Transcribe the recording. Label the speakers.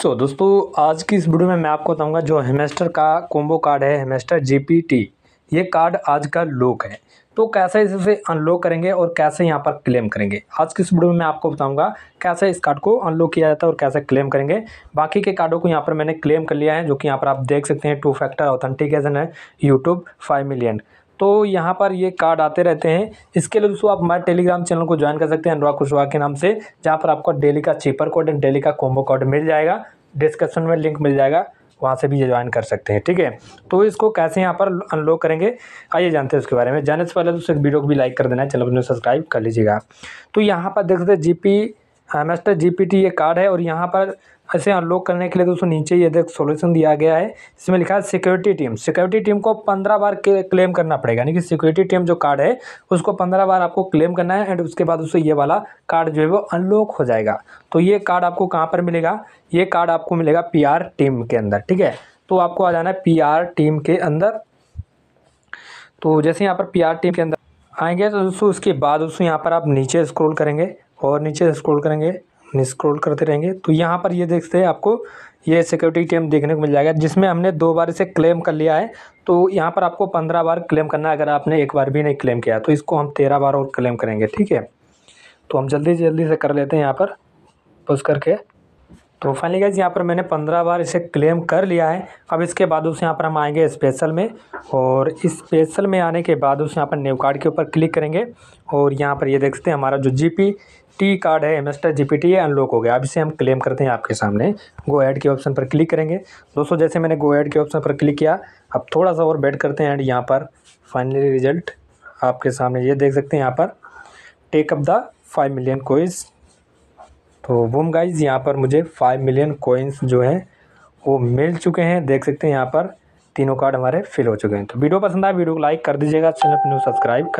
Speaker 1: सो so, दोस्तों आज की इस वीडियो में मैं आपको बताऊंगा जो हेमेस्टर का कोम्बो कार्ड है हेमेस्टर जीपीटी ये कार्ड आज का लोक है तो कैसे इसे अनलॉक करेंगे और कैसे यहाँ पर क्लेम करेंगे आज की इस वीडियो में मैं आपको बताऊंगा कैसे इस कार्ड को अनलॉक किया जाता है और कैसे क्लेम करेंगे बाकी के कार्डों को यहाँ पर मैंने क्लेम कर लिया है जो कि यहाँ पर आप देख सकते हैं टू फैक्टर ऑथेंटिकेशन है यूट्यूब फाइव मिलियन तो यहाँ पर ये कार्ड आते रहते हैं इसके लिए दोस्तों आप हमारे टेलीग्राम चैनल को ज्वाइन कर सकते हैं अनुराग कुशवाहा के नाम से जहाँ पर आपको डेली का चीपर कोड एंड डेली का कोम्बो कोड मिल जाएगा डिस्क्रिप्शन में लिंक मिल जाएगा वहाँ से भी ये ज्वाइन कर सकते हैं ठीक है तो इसको कैसे यहाँ पर अनलॉक करेंगे आइए जानते हैं उसके बारे में जाने से पहले तो उस वीडियो को भी लाइक कर देना है चैनल को सब्सक्राइब कर लीजिएगा तो यहाँ पर देख सकते हैं जी पी हाँ, जीपीटी ये कार्ड है और यहाँ पर इसे अनलॉक करने के लिए दोस्तों नीचे ये देख सॉल्यूशन दिया गया है इसमें लिखा है सिक्योरिटी टीम सिक्योरिटी टीम को पंद्रह बार क्लेम करना पड़ेगा यानी कि सिक्योरिटी टीम जो कार्ड है उसको पंद्रह बार आपको क्लेम करना है एंड उसके बाद उससे ये वाला कार्ड जो है वो अनलॉक हो जाएगा तो ये कार्ड आपको कहाँ पर मिलेगा ये कार्ड आपको मिलेगा पी टीम के अंदर ठीक है तो आपको आ जाना है पी टीम के अंदर तो जैसे यहाँ पर पी टीम के अंदर आएंगे तो दोस्तों उसके बाद दोस्तों यहाँ पर आप नीचे स्क्रॉल करेंगे और नीचे स्क्रॉल करेंगे स्क्रॉल करते रहेंगे तो यहाँ पर ये देखते हैं आपको ये सिक्योरिटी टीम देखने को मिल जाएगा जिसमें हमने दो बार इसे क्लेम कर लिया है तो यहाँ पर आपको पंद्रह बार क्लेम करना है अगर आपने एक बार भी नहीं क्लेम किया तो इसको हम तेरह बार और क्लेम करेंगे ठीक है तो हम जल्दी से जल्दी से कर लेते हैं यहाँ पर पुश करके तो फाइनली गाइज यहाँ पर मैंने पंद्रह बार इसे क्लेम कर लिया है अब इसके बाद उस यहाँ पर हम आएंगे स्पेशल में और इस स्पेशल में आने के बाद उस यहाँ पर न्यू कार्ड के ऊपर क्लिक करेंगे और यहाँ पर ये यह सकते हैं हमारा जो जी पी टी कार्ड है Hamster G P T unlock हो गया अब इसे हम क्लेम करते हैं आपके सामने गो ऐड के ऑप्शन पर क्लिक करेंगे दोस्तों जैसे मैंने गो ऐड के ऑप्शन पर क्लिक किया अब थोड़ा सा और वेट करते हैं एंड यहाँ पर फाइनली रिजल्ट आपके सामने ये देख सकते हैं यहाँ पर take up the five million coins तो वोम गाइज यहाँ पर मुझे फाइव मिलियन कोइंस जो हैं वो मिल चुके हैं देख सकते हैं यहाँ पर तीनों कार्ड हमारे फिल हो चुके हैं तो वीडियो पसंद आए वीडियो को लाइक कर दीजिएगा चैनल पर सब्सक्राइब